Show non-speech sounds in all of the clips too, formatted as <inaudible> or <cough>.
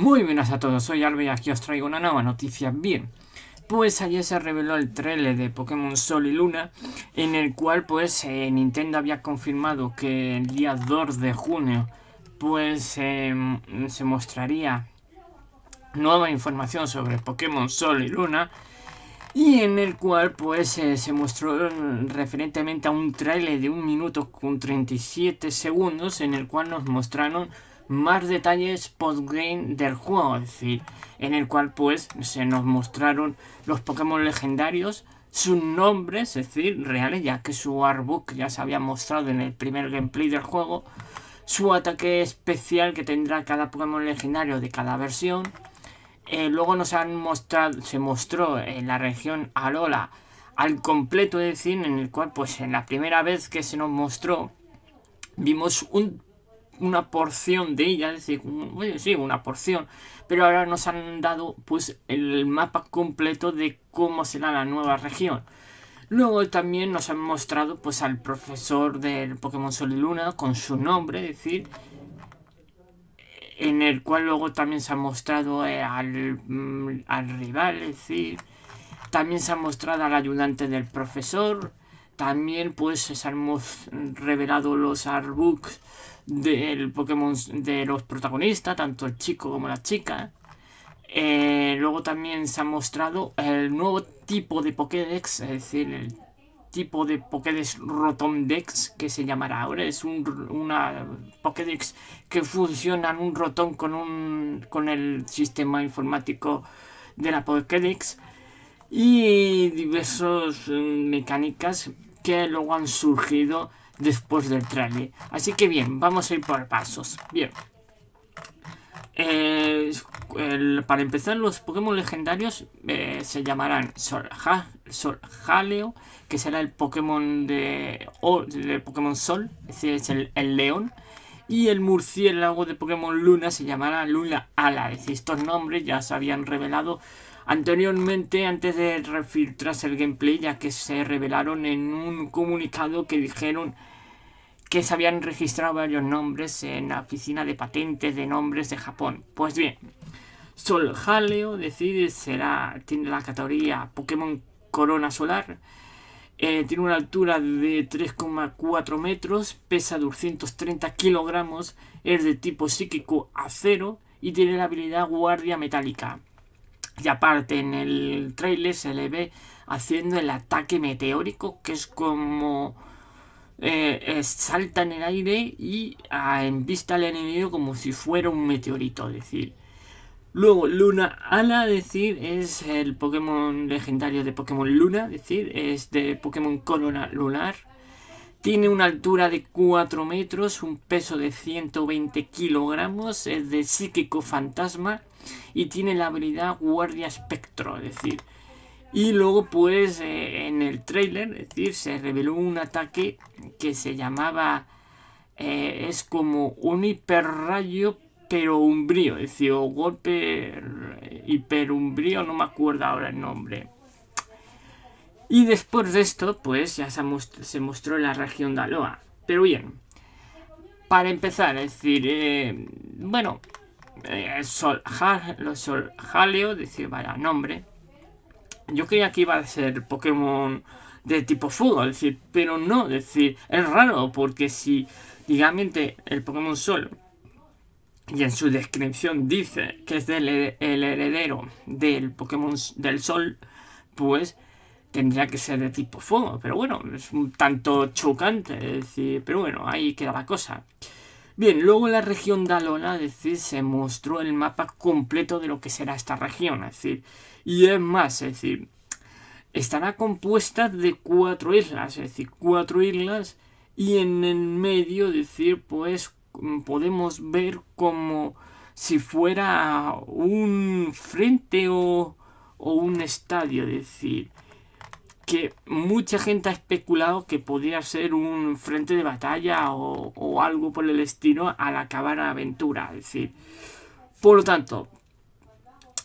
Muy buenas a todos, soy Albe y aquí os traigo una nueva noticia. Bien, pues ayer se reveló el trailer de Pokémon Sol y Luna, en el cual pues eh, Nintendo había confirmado que el día 2 de junio pues em, se mostraría nueva información sobre Pokémon Sol y Luna y en el cual pues eh, se mostró mm, referentemente a un trailer de 1 minuto con 37 segundos en el cual nos mostraron más detalles post-game del juego, es decir, en el cual pues se nos mostraron los Pokémon legendarios, sus nombres, es decir, reales, ya que su artbook ya se había mostrado en el primer gameplay del juego, su ataque especial que tendrá cada Pokémon legendario de cada versión. Eh, luego nos han mostrado, se mostró en la región Alola al completo, es decir, en el cual pues en la primera vez que se nos mostró vimos un una porción de ella, es decir, sí, una porción, pero ahora nos han dado pues el mapa completo de cómo será la nueva región. Luego también nos han mostrado pues al profesor del Pokémon Sol y Luna con su nombre, es decir, en el cual luego también se ha mostrado eh, mm, al, rival, es decir, también se ha mostrado al ayudante del profesor, también pues se han revelado los artbooks del Pokémon de los protagonistas, tanto el chico como la chica. Eh, luego también se ha mostrado el nuevo tipo de Pokédex, es decir, el tipo de Pokédex Rotomdex que se llamará ahora. Es un, una Pokédex que funciona en un rotón con, un, con el sistema informático de la Pokédex y diversas mm, mecánicas que luego han surgido después del trailer. Así que bien, vamos a ir por pasos. Bien. Eh, para empezar, los Pokémon legendarios eh, se llamarán Solja, Soljaleo, que será el Pokémon de, oh, de Pokémon Sol, ese es el, león. Y el murciélago de Pokémon Luna se llamará Luna Ala. Es decir, estos nombres ya se habían revelado anteriormente antes de refiltrarse el gameplay, ya que se revelaron en un comunicado que dijeron que se habían registrado varios nombres en la oficina de patentes de nombres de Japón. Pues bien, Sol Haleo, decide será, tiene la categoría Pokémon Corona Solar, eh, tiene una altura de 3,4 metros, pesa 230 kilogramos, es de tipo psíquico acero y tiene la habilidad guardia metálica. Y aparte en el trailer se le ve haciendo el ataque meteórico, que es como eh, salta en el aire y ah, en vista al enemigo como si fuera un meteorito, decir. Luego, Luna Ala, decir, es el Pokémon legendario de Pokémon Luna, decir, es de Pokémon Corona Lunar. Tiene una altura de 4 metros, un peso de 120 kilogramos, es de psíquico fantasma y tiene la habilidad Guardia Espectro, es decir, y luego pues eh, en el trailer, es decir, se reveló un ataque que se llamaba... Eh, es como un hiperrayo pero umbrío, es decir, golpe eh, hiperumbrío, no me acuerdo ahora el nombre. Y después de esto, pues ya se, mostró, en la región de Aloha. Pero bien, para empezar, es decir, bueno, Sol, los Sol Jaleo, decir, vaya nombre, yo creía que iba a ser Pokémon de tipo fuego, decir, pero no, es decir, es raro porque si, digamos, el Pokémon Sol y en su descripción dice que es el heredero del Pokémon del Sol, pues tendría que ser de tipo fuego, pero bueno, es un tanto chocante, decir, pero bueno, ahí queda la cosa. Bien, luego la región dalona, es decir, se mostró el mapa completo de lo que será esta región, es decir, y es más, es decir, estará compuesta de cuatro islas, es decir, cuatro islas y en el medio, decir, pues mm, podemos ver como si fuera un frente o, o un estadio, es decir, que mucha gente ha especulado que podría ser un frente de batalla o, algo por el estilo al acabar la aventura. Es decir, por lo tanto,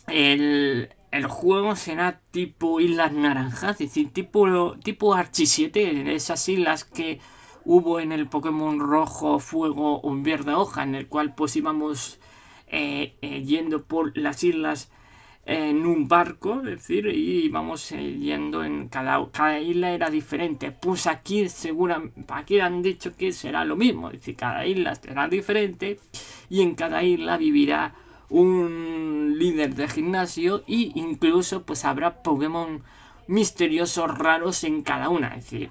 el, el juego será tipo Islas Naranjas, es decir, tipo, tipo Archie 7, esas islas que hubo en el Pokémon Rojo, Fuego o Verde Hoja, en el cual pues íbamos eh, eh, yendo por las islas en un barco, es decir, y vamos eh, yendo en cada, isla era diferente. Pues aquí seguramente, aquí han dicho que será lo mismo, es decir, cada isla será diferente y en cada isla vivirá un líder de gimnasio y incluso pues habrá Pokémon misteriosos raros en cada una, es decir,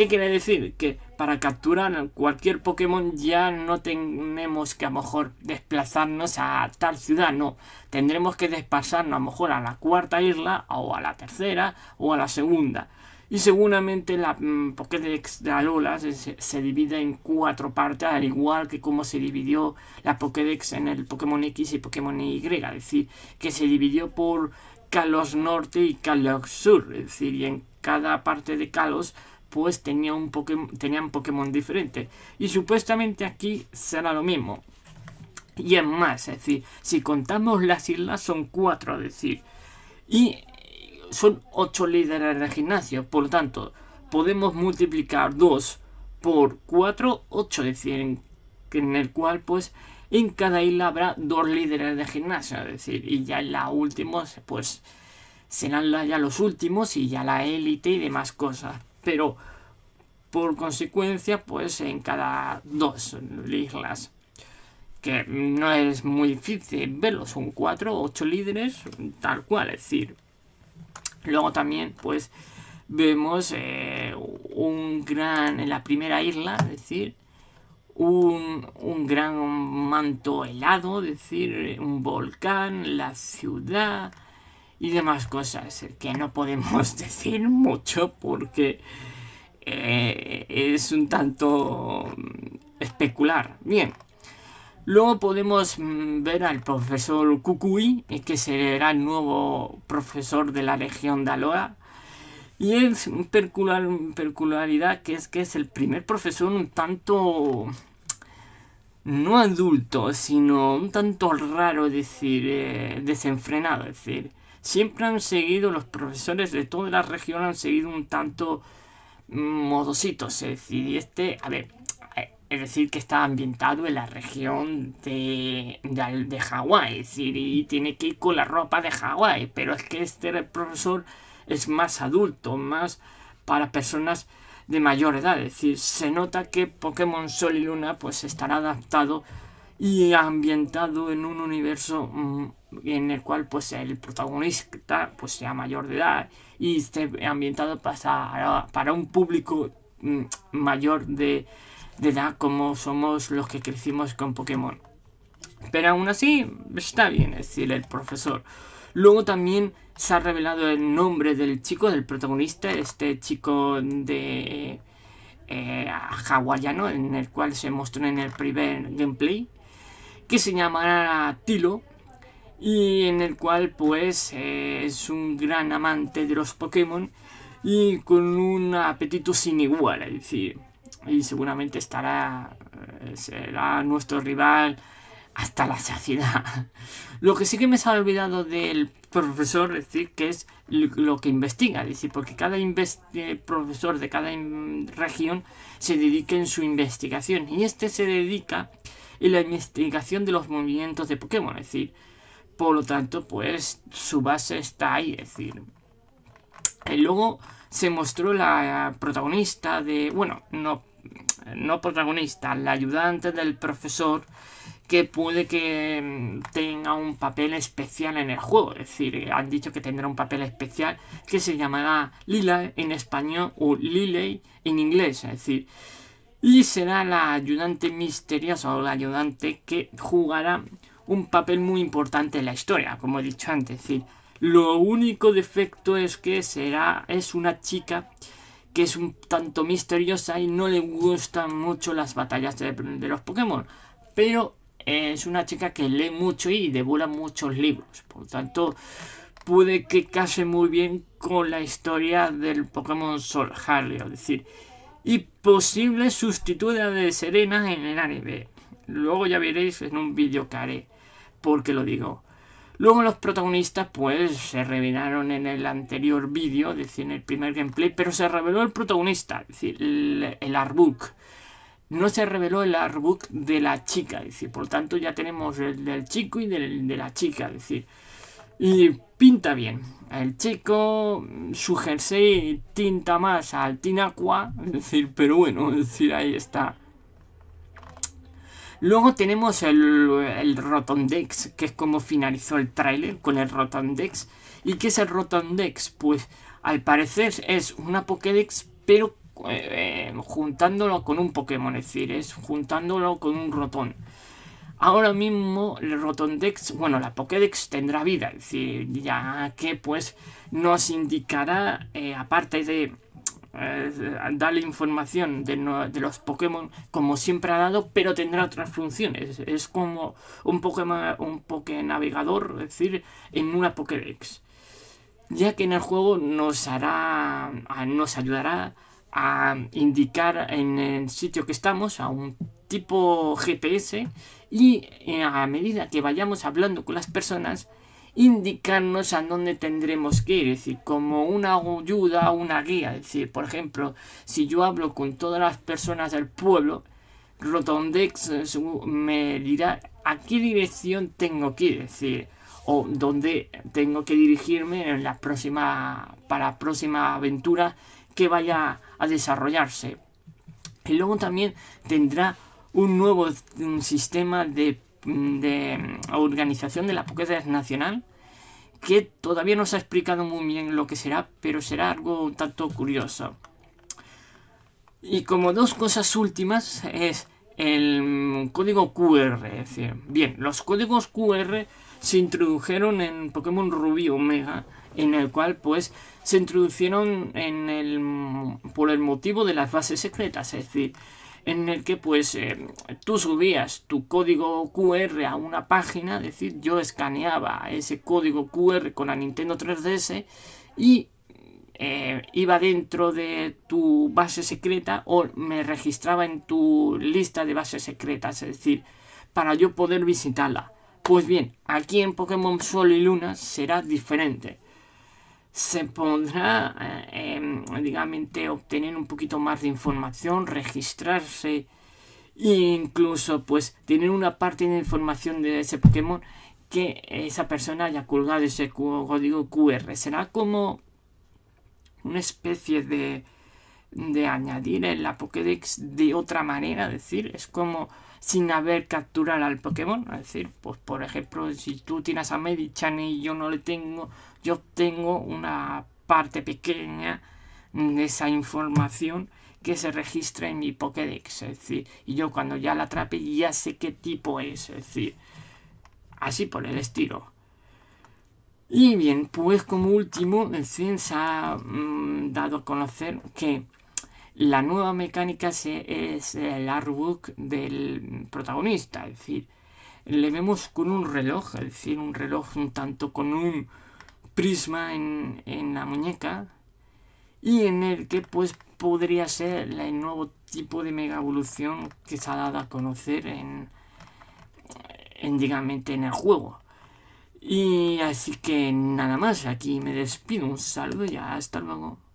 ¿Qué quiere decir? Que para capturar cualquier Pokémon ya no tenemos que a lo mejor desplazarnos a tal ciudad, no. Tendremos que desplazarnos a lo mejor a la cuarta isla o a la tercera o a la segunda. Y seguramente la mm, Pokédex de Alola se, divide en cuatro partes, al igual que como se dividió la Pokédex en el Pokémon X y Pokémon Y. Es decir, que se dividió por Kalos Norte y Kalos Sur. Es decir, y en cada parte de Kalos pues tenía un Pokémon, tenían Pokémon diferente Y supuestamente aquí será lo mismo. Y es más, es decir, si contamos las islas son cuatro, es decir, y son ocho líderes de gimnasio, por lo tanto, podemos multiplicar dos por cuatro Ocho, es decir, en, en, el cual pues en cada isla habrá dos líderes de gimnasio, es decir, y ya en la última pues serán ya los últimos y ya la élite y demás cosas pero por consecuencia, pues en cada dos islas. Que no es muy difícil verlo, son cuatro, o ocho líderes, tal cual, es decir. Luego también, pues, vemos eh, un gran, en la primera isla, es decir, un, un, gran manto helado, es decir, un volcán, la ciudad, y demás cosas que no podemos <laughs> decir mucho porque eh, es un tanto mm, especular. Bien, luego podemos mm, ver al profesor Kukui, eh, que será el nuevo profesor de la Legión de Alora Y es una peculiaridad que es que es el primer profesor un tanto no adulto, sino un tanto raro, decir, eh, desenfrenado, es decir, siempre han seguido, los profesores de toda la región han seguido un tanto mm, modositos. Es decir, este, a ver, eh, es decir, que está ambientado en la región de, de, Hawái, es decir, y tiene que ir con la ropa de Hawái, pero es que este profesor es más adulto, más para personas de mayor edad, es decir, se nota que Pokémon Sol y Luna pues estará adaptado y ambientado en un universo mm, en el cual pues el protagonista pues sea mayor de edad y esté ambientado para, para un público mm, mayor de, edad como somos los que crecimos con Pokémon. Pero aún así está bien, es decir, el profesor. Luego también se ha revelado el nombre del chico, del protagonista, este chico de eh, hawaiano, en el cual se mostró en el primer gameplay, que se llamará Tilo, y en el cual pues eh, es un gran amante de los Pokémon y con un apetito sin igual, es decir, y seguramente estará, eh, será nuestro rival hasta la saciedad. <laughs> Lo que sí que me se ha olvidado del profesor, es decir, que es lo que investiga, es decir, porque cada eh, profesor de cada región se dedica en su investigación y este se dedica en la investigación de los movimientos de Pokémon, es decir, por lo tanto, pues su base está ahí. Es decir, luego se mostró la protagonista de... Bueno, no, no protagonista, la ayudante del profesor que puede que mm, tenga un papel especial en el juego. Es decir, han dicho que tendrá un papel especial que se llamará Lila en español o Lily en inglés. Es decir, y será la ayudante misteriosa o la ayudante que jugará un papel muy importante en la historia, como he dicho antes. lo único defecto es que será, es una chica que es un tanto misteriosa y no le gustan mucho las batallas de, los Pokémon. Pero es una chica que lee mucho y devora muchos libros. Por lo tanto, puede que case muy bien con la historia del Pokémon Sol Harley, es decir, y posible sustituta de Serena en el anime. Luego ya veréis en un vídeo que haré porque lo digo. Luego los protagonistas pues se revelaron en el anterior vídeo, decir, en el primer gameplay, pero se reveló el protagonista, decir, el, Arbuk. No se reveló el Arbuk de la chica, decir, por tanto ya tenemos el del chico y del, de la chica, decir, y pinta bien. El chico, mm, su jersey tinta más al tinaqua es decir, pero bueno, decir, ahí está. Luego tenemos el, Rotondex, que es como finalizó el tráiler con el Rotondex. ¿Y qué es el Rotondex? Pues al parecer es una Pokédex, pero eh, juntándolo con un Pokémon, es decir, es juntándolo con un Rotón. Ahora mismo el Rotondex, bueno, la Pokédex tendrá vida, es decir, ya que pues nos indicará, eh, aparte de eh, da la información de, los Pokémon como siempre ha dado, pero tendrá otras funciones. Es como un Pokémon, un Pokémon navegador, es decir, en una Pokédex. Ya que en el juego nos hará, nos ayudará a indicar en el sitio que estamos a un tipo GPS y eh, a medida que vayamos hablando con las personas indicarnos a dónde tendremos que ir, es decir, como una ayuda, una guía, es decir, por ejemplo, si yo hablo con todas las personas del pueblo, Rotondex eh, me dirá a qué dirección tengo que ir, es decir, o dónde tengo que dirigirme en la próxima, para la próxima aventura que vaya a desarrollarse. Y luego también tendrá un nuevo un sistema de Mm, de mm, organización de la Pokédex Nacional, que todavía no se ha explicado muy bien lo que será, pero será algo un tanto curioso. Y como dos cosas últimas es el mm, código QR. Es decir, bien, los códigos QR se introdujeron en Pokémon Rubí Omega, en el cual pues se introdujeron en el, por el motivo de las bases secretas, es decir, en el que pues eh, tú subías tu código QR a una página, es decir, yo escaneaba ese código QR con la Nintendo 3DS y eh, iba dentro de tu base secreta o me registraba en tu lista de bases secretas, es decir, para yo poder visitarla. Pues bien, aquí en Pokémon Sol y Luna será diferente se podrá, eh, digamos, em, obtener un poquito más de información, registrarse e incluso pues tener una parte de información de ese Pokémon que esa persona haya colgado ese código QR. Será como una especie de de añadir en la Pokédex de otra manera, es decir, es como sin haber capturado al Pokémon, es decir, pues por ejemplo, si tú tienes a Medichan y yo no le tengo, yo tengo una parte pequeña de esa información que se registra en mi Pokédex, es decir, y yo cuando ya la atrape ya sé qué tipo es, es decir, así por el estilo. Y bien, pues como último, en se ha mm, dado a conocer que la nueva mecánica es el artwork del protagonista, es decir, le vemos con un reloj, es decir, un reloj un tanto con un prisma en, la muñeca y en el que pues podría ser el nuevo tipo de mega evolución que se ha dado a conocer en, en en el juego. Y así que nada más, aquí me despido, un saludo y hasta luego.